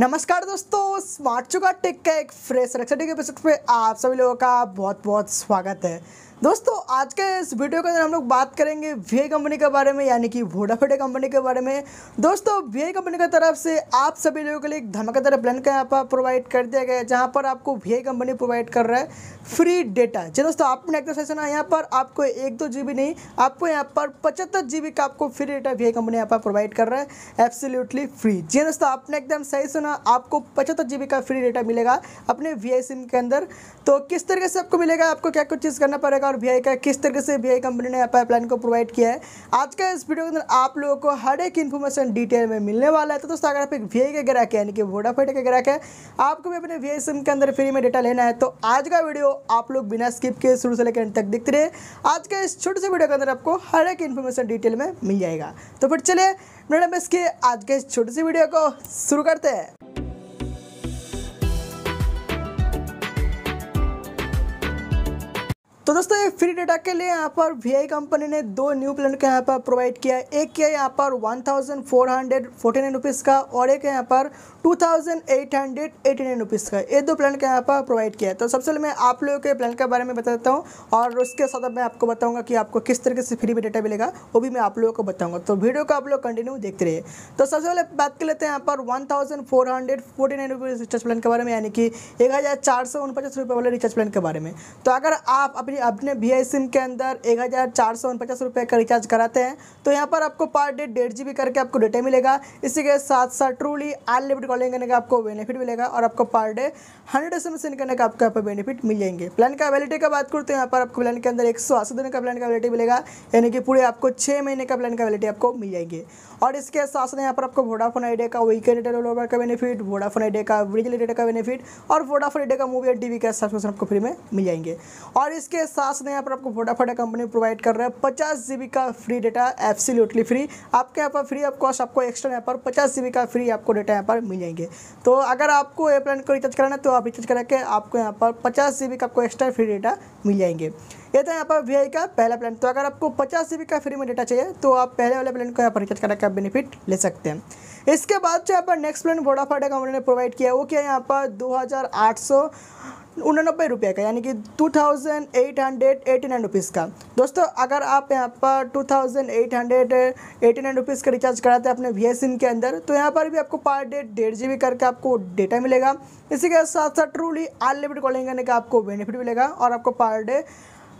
नमस्कार दोस्तों स्मार्ट चुका टेक का एक फ्रेश रक्षा टेक एपिसोड पे आप सभी लोगों का बहुत बहुत स्वागत है दोस्तों आज के इस वीडियो के अंदर हम लोग बात करेंगे वी कंपनी के बारे में यानी कि वोडाफोडे कंपनी के बारे में दोस्तों वी कंपनी की तरफ से आप सभी लोगों के लिए एक धमाकेदार प्लान का यहाँ पर प्रोवाइड कर दिया गया है जहाँ पर आपको वी कंपनी प्रोवाइड कर रहा है फ्री डेटा जी दोस्तों आपने एक सेशन है यहाँ पर आपको एक दो जी नहीं आपको यहाँ पर पचहत्तर जी का आपको फ्री डेटा वी कंपनी यहाँ पर प्रोवाइड कर रहा है एब्सोल्यूटली फ्री जी दोस्तों आपने एकदम सही सुना आपको पचहत्तर जी का फ्री डेटा मिलेगा अपने वी सिम के अंदर तो किस तरीके से आपको मिलेगा आपको क्या कुछ चीज़ करना पड़ेगा का और वी का किस तरीके से वी कंपनी ने पाइपलाइन को प्रोवाइड किया है आज का इस वीडियो के अंदर आप लोगों को हर एक इन्फॉर्मेशन डिटेल में मिलने वाला है तो दोस्तों अगर आप एक वी का ग्राहक है यानी कि वोडाफाइट का ग्राहक है आपको भी अपने वी सिम के अंदर फ्री में डेटा लेना है तो आज का वीडियो आप लोग बिना स्किप के शुरू से लेकर अंत तक दिखते रहे आज के इस छोटे से वीडियो के अंदर आपको हर एक इन्फॉर्मेशन डिटेल में मिल जाएगा तो फिर चले मैडम इसके आज के इस छोटे से वीडियो को शुरू करते हैं तो दोस्तों ये फ्री डेटा के लिए यहाँ पर वी आई कंपनी ने दो न्यू प्लान के यहाँ पर प्रोवाइड किया एक किया यहाँ पर one thousand four hundred forty nine rupees का और एक यहाँ पर two thousand eight hundred nine rupees का ये दो प्लान का यहाँ पर प्रोवाइड किया है तो सबसे पहले मैं आप लोगों के प्लान के बारे में बताता हूँ और उसके साथ मैं आपको बताऊँगा कि आपको किस तरीके से फ्री में डेटा मिलेगा वो भी मैं आप लोगों को बताऊँगा तो वीडियो को आप लोग कंटिन्यू देखते रहिए तो सबसे पहले बात कर लेते हैं यहाँ पर one thousand four hundred forty nine recharge plan के बारे में यानी कि एक हज़ार चार सौ उनपचास रुपये वाले रिचार्ज प्लान के बारे में तो अगर आप अपनी अपने वी आई सिम के अंदर एक हज़ार चार सौ उनपचास का रिचार्ज कराते हैं तो यहाँ पर आपको पर डे डेढ़ जी बी करके आपको डेटा मिलेगा इसी के साथ साथ ट्रूली अनलिमिटेड कॉलिंग करने का आपको बेनिफिट मिलेगा और आपको per day hundred S send करने का आपको यहाँ पर बेनिफिट मिल जाएंगे प्लान का अवेलिटी का बात करते हैं यहाँ पर आपको प्लान के अंदर एक सौ अस्सी दिन का प्लान का अवेलिटी मिलेगा यानी कि पूरे आपको छः महीने का प्लान का अवेलिटी आपको मिल जाएंगे और इसके साथ साथ यहाँ पर आपको वोडाफोन आइडिया का वीकेंड डेटा डेवलपर का बेनिफिट वोडाफोन आइडिया का ब्रिज डेटा का बेनिफिट और वोडाफोन आइडिया का मूवी और टीवी का सब्सक्रिप्शन आपको फ्री में मिल जाएंगे और इसके साथ साथ यहाँ पर आपको वोडाफोन कंपनी प्रोवाइड कर रहा है पचास जीबी का फ्री डेटा एब्सोल्युटली फ्री आपके यहाँ पर फ्री ऑफ कॉस्ट आपको एक्स्ट्रा यहाँ पर पचास जीबी का फ्री आपको डेटा यहाँ पर मिल रहेंगे तो अगर आपको एयरप्लान को रिचार्ज कराना है तो आप रिचार्ज करा के आपको यहाँ पर पचास जी का आपको एक्स्ट्रा फ्री डेटा मिल जाएंगे ये था यहाँ पर वी का पहला प्लान तो अगर आपको पचास जी का फ्री में डेटा चाहिए तो आप पहले वाले प्लान को यहाँ पर रिचार्ज करा के बेनिफिट ले सकते हैं इसके बाद जो यहाँ पर नेक्स्ट प्लान वोडाफाइड का उन्होंने प्रोवाइड किया है वो क्या है यहाँ पर दो उनानबे रुपये का यानी कि two thousand eight hundred eighty nine rupees का दोस्तों अगर आप यहाँ पर two thousand eight hundred eighty nine rupees का रिचार्ज कराते हैं अपने वी एस के अंदर तो यहाँ पर भी आपको पर डे डेढ़ जी बी करके आपको डेटा मिलेगा इसी के साथ साथ ट्रूली अनलिमिटेड कॉलिंग करने का आपको बेनिफिट मिलेगा और आपको per day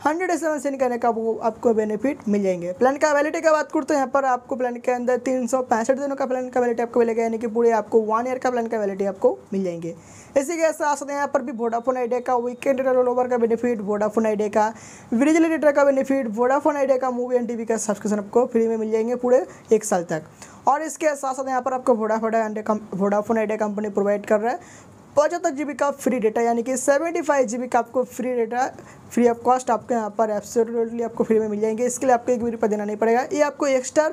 hundred S M करने का वो आपको बेनिफिट मिल जाएंगे प्लान का वैलिटी का बात करते तो हैं यहाँ पर आपको प्लान के अंदर तीन सौ पैंसठ दिनों का प्लान का वैलिटी आपको मिलेगा यानी कि पूरे आपको वन ईयर का प्लान का वैलिटी आपको मिल जाएंगे इसी के साथ साथ यहाँ पर भी वोडाफोन आइडिया का वीकेंड रोल ओवर का बेनिफिट वोडाफोन आइडिया का विजल डेटा का बेनिफिट वोडाफोन आइडिया का मूवी एंड टीवी का सब्सक्रिप्शन आपको फ्री में मिल जाएंगे पूरे एक साल तक और इसके साथ साथ यहाँ पर आपको Vodafone Idea Vodafone Idea company provide कर रहा है पचहत्तर जी का फ्री डेटा यानी कि सेवेंटी फाइव जी का आपको फ्री डेटा फ्री ऑफ आप कॉस्ट आपके यहाँ पर एब्सोल्युटली आपको फ्री में मिल जाएंगे इसके लिए आपको एक भी रुपये देना नहीं पड़ेगा ये आपको एक्स्ट्रा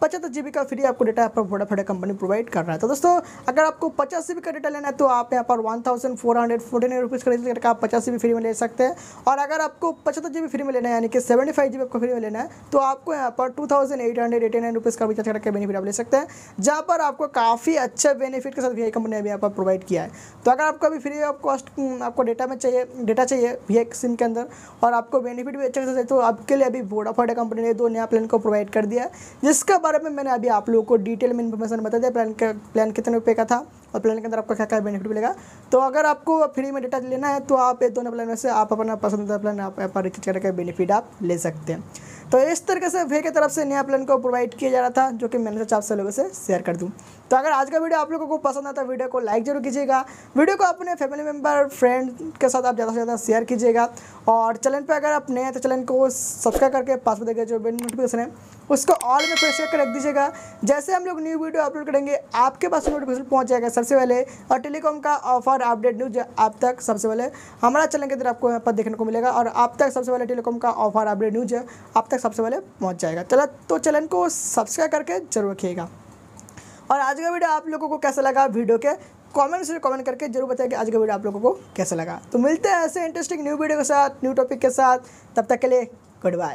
पचहत्तर जी का फ्री आपको डेटा यहाँ पर वोडाफोडा कंपनी प्रोवाइड कर रहा है तो दोस्तों अगर आपको पचास जी का डेटा लेना है तो आप यहाँ पर one thousand four hundred nine rupees खरीद करके आप पचास जी फ्री में ले सकते हैं और अगर आपको पचहत्तर जी फ्री में लेना है यानी कि सेवेंटी फाइव जी आपको फ्री में लेना है तो आपको यहाँ पर two thousand eight hundred eighty nine rupees का रिचार्ज करके बेनिफिट आप ले सकते हैं जहाँ पर आपको काफ़ी अच्छा बेनिफिट के साथ वी कंपनी ने अभी यहाँ पर प्रोवाइड किया है तो अगर आपको अभी फ्री ऑफ कॉस्ट आपको डेटा में चाहिए डेटा चाहिए वी सिम के अंदर और आपको बेनिफिट भी अच्छे से चाहिए तो आपके लिए अभी वोडाफोडा कंपनी ने दो नया प्लान को प्रोवाइड कर दिया जिसका बारे में मैंने अभी आप लोगों को डिटेल में इन्फॉर्मेशन बता दिया प्लान का प्लान कितने रुपये का था और प्लान के अंदर आपको क्या क्या बेनिफिट मिलेगा तो अगर आपको फ्री में डेटा लेना है तो आप ये दोनों प्लान में से आप अपना पसंदीदा प्लान आप पर रिचार्ज करके बेनिफिट आप ले सकते हैं तो इस तरीके से वे की तरफ से नया प्लान को प्रोवाइड किया जा रहा था जो कि मैंने सोचा आपसे लोगों से शेयर कर दूँ तो अगर आज का वीडियो आप लोगों को पसंद आता है वीडियो को लाइक जरूर कीजिएगा वीडियो को अपने फैमिली मेंबर फ्रेंड के साथ आप ज़्यादा से ज़्यादा शेयर कीजिएगा और चैनल पर अगर आप नए हैं तो चैनल को सब्सक्राइब करके पास में देखिए जो बेल नोटिफिकेशन है उसको ऑल में प्रेस करके रख दीजिएगा जैसे हम लोग न्यू वीडियो अपलोड करेंगे आपके पास नोटिफिकेशन पहुँच जाएगा सर सबसे पहले और टेलीकॉम का ऑफर अपडेट न्यूज आप तक सबसे पहले हमारा चैनल के अंदर आपको यहाँ पर देखने को मिलेगा और आप तक सबसे पहले टेलीकॉम का ऑफर अपडेट न्यूज आप तक सबसे पहले पहुँच जाएगा चलो तो चैनल को सब्सक्राइब करके जरूर रखिएगा और आज का वीडियो आप लोगों को कैसा लगा वीडियो के कमेंट्स से कमेंट करके जरूर बताएं कि आज का वीडियो आप लोगों को कैसा लगा तो मिलते हैं ऐसे इंटरेस्टिंग न्यू वीडियो के साथ न्यू टॉपिक के साथ तब तक के लिए गुड बाय